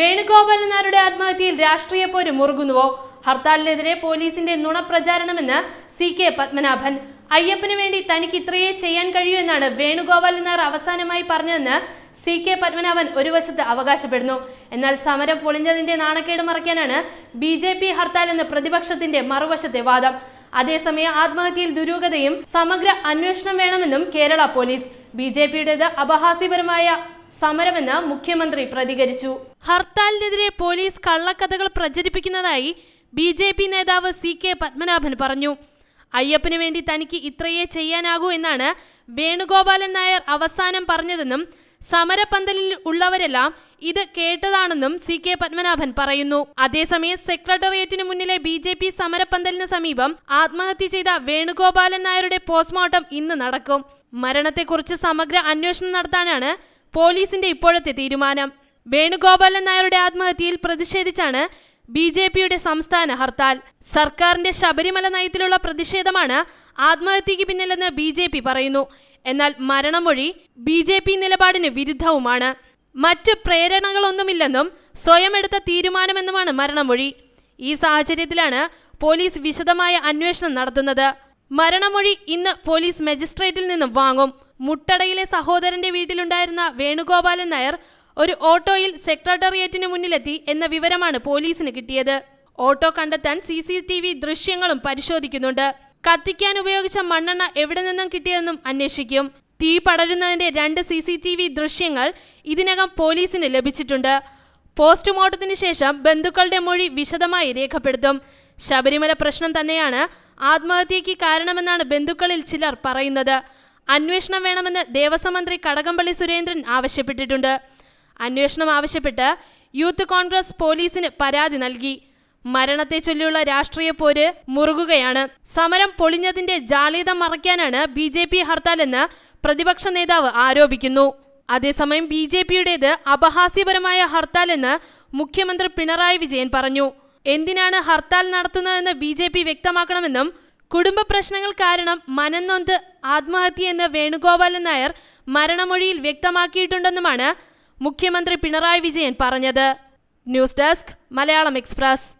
വേണുഗോപാലൻ നായരുടെ ആത്മഹത്യയിൽ രാഷ്ട്രീയ പോരും മുറുകുന്നുവോ ഹർത്താലിനെതിരെ പോലീസിന്റെ നുണപ്രചാരണമെന്ന് സി കെ പത്മനാഭൻ അയ്യപ്പന് വേണ്ടി തനിക്ക് ഇത്രയേ ചെയ്യാൻ കഴിയൂ എന്നാണ് വേണുഗോപാലൻ നായർ അവസാനമായി പറഞ്ഞതെന്ന് സി കെ പത്മനാഭൻ ഒരു വശത്ത് അവകാശപ്പെടുന്നു എന്നാൽ സമരം പൊളിഞ്ഞതിന്റെ നാണക്കേട് മറയ്ക്കാനാണ് ബി ജെ പി ഹർത്താൽ എന്ന പ്രതിപക്ഷത്തിന്റെ മറുവശത്തെ വാദം അതേസമയം ആത്മഹത്യയിൽ ദുരൂഹതയും സമഗ്ര അന്വേഷണം വേണമെന്നും കേരള പോലീസ് ബി ജെ പിയുടേത് അപഹാസ്യപരമായ സമരമെന്ന് മുഖ്യമന്ത്രി പ്രതികരിച്ചു ഹർത്താലിനെതിരെ പോലീസ് കള്ളക്കഥകൾ പ്രചരിപ്പിക്കുന്നതായി ബി ജെ പി നേതാവ് സി കെ പത്മനാഭൻ പറഞ്ഞു അയ്യപ്പന് വേണ്ടി തനിക്ക് ഇത്രയേ ചെയ്യാനാകൂ എന്നാണ് വേണുഗോപാലൻ നായർ അവസാനം പറഞ്ഞതെന്നും സമരപന്തലിൽ ഉള്ളവരെല്ലാം ഇത് കേട്ടതാണെന്നും സി കെ പത്മനാഭൻ പറയുന്നു അതേസമയം സെക്രട്ടേറിയറ്റിന് മുന്നിലെ ബി ജെ പി സമരപന്തലിന് സമീപം ആത്മഹത്യ ചെയ്ത വേണുഗോപാലൻ നായരുടെ പോസ്റ്റ്മോർട്ടം ഇന്ന് നടക്കും മരണത്തെക്കുറിച്ച് സമഗ്ര അന്വേഷണം നടത്താനാണ് പോലീസിന്റെ ഇപ്പോഴത്തെ തീരുമാനം വേണുഗോപാലൻ നായരുടെ ആത്മഹത്യയിൽ പ്രതിഷേധിച്ചാണ് ബി ജെ പിയുടെ സംസ്ഥാന ഹർത്താൽ സർക്കാരിന്റെ ശബരിമല നയത്തിലുള്ള പ്രതിഷേധമാണ് ആത്മഹത്യക്ക് പിന്നിലെന്ന് ബി ജെ പി പറയുന്നു എന്നാൽ മരണം വഴി ബി ജെ പി നിലപാടിന് വിരുദ്ധവുമാണ് മറ്റ് പ്രേരണകളൊന്നുമില്ലെന്നും സ്വയം എടുത്ത തീരുമാനമെന്നുമാണ് മരണമൊഴി ഈ സാഹചര്യത്തിലാണ് പോലീസ് വിശദമായ അന്വേഷണം നടത്തുന്നത് മരണമൊഴി ഇന്ന് പോലീസ് മജിസ്ട്രേറ്റിൽ നിന്നും വാങ്ങും മുട്ടടയിലെ സഹോദരന്റെ വീട്ടിലുണ്ടായിരുന്ന വേണുഗോപാലൻ നായർ ഒരു ഓട്ടോയിൽ സെക്രട്ടേറിയറ്റിന് മുന്നിലെത്തി എന്ന വിവരമാണ് പോലീസിന് കിട്ടിയത് ഓട്ടോ കണ്ടെത്താൻ സി സി ടി വി ദൃശ്യങ്ങളും പരിശോധിക്കുന്നുണ്ട് കത്തിക്കാൻ ഉപയോഗിച്ച മണ്ണെണ്ണ എവിടെ നിന്നും കിട്ടിയതെന്നും അന്വേഷിക്കും തീ പടരുന്നതിന്റെ രണ്ട് സി സി ടി വി ദൃശ്യങ്ങൾ ഇതിനകം പോലീസിന് ലഭിച്ചിട്ടുണ്ട് പോസ്റ്റ്മോർട്ടത്തിന് ശേഷം ബന്ധുക്കളുടെ മൊഴി വിശദമായി രേഖപ്പെടുത്തും ശബരിമല പ്രശ്നം തന്നെയാണ് ആത്മഹത്യയ്ക്ക് കാരണമെന്നാണ് ബന്ധുക്കളിൽ ചിലർ പറയുന്നത് അന്വേഷണം വേണമെന്ന് ദേവസ്വം മന്ത്രി കടകംപള്ളി സുരേന്ദ്രൻ ആവശ്യപ്പെട്ടിട്ടുണ്ട് അന്വേഷണം ആവശ്യപ്പെട്ട് യൂത്ത് കോൺഗ്രസ് പോലീസിന് പരാതി നൽകി മരണത്തെ ചൊല്ലിയുള്ള രാഷ്ട്രീയ പോര് മുറുകുകയാണ് സമരം പൊളിഞ്ഞതിന്റെ ജാള്യത മറയ്ക്കാനാണ് ബി ജെ പി ഹർത്താലെന്ന് പ്രതിപക്ഷ നേതാവ് ആരോപിക്കുന്നു അതേസമയം ബി ജെ പിയുടേത് അപഹാസ്യപരമായ ഹർത്താലെന്ന് മുഖ്യമന്ത്രി പിണറായി വിജയൻ പറഞ്ഞു എന്തിനാണ് ഹർത്താൽ നടത്തുന്നതെന്ന് ബി വ്യക്തമാക്കണമെന്നും കുടുംബ പ്രശ്നങ്ങൾ കാരണം മനന്നൊന്ത് ആത്മഹത്യയെന്ന് വേണുഗോപാലൻ നായർ മരണമൊഴിയിൽ വ്യക്തമാക്കിയിട്ടുണ്ടെന്നുമാണ് മുഖ്യമന്ത്രി പിണറായി വിജയൻ പറഞ്ഞത് ന്യൂസ് ഡെസ്ക് മലയാളം എക്സ്പ്രസ്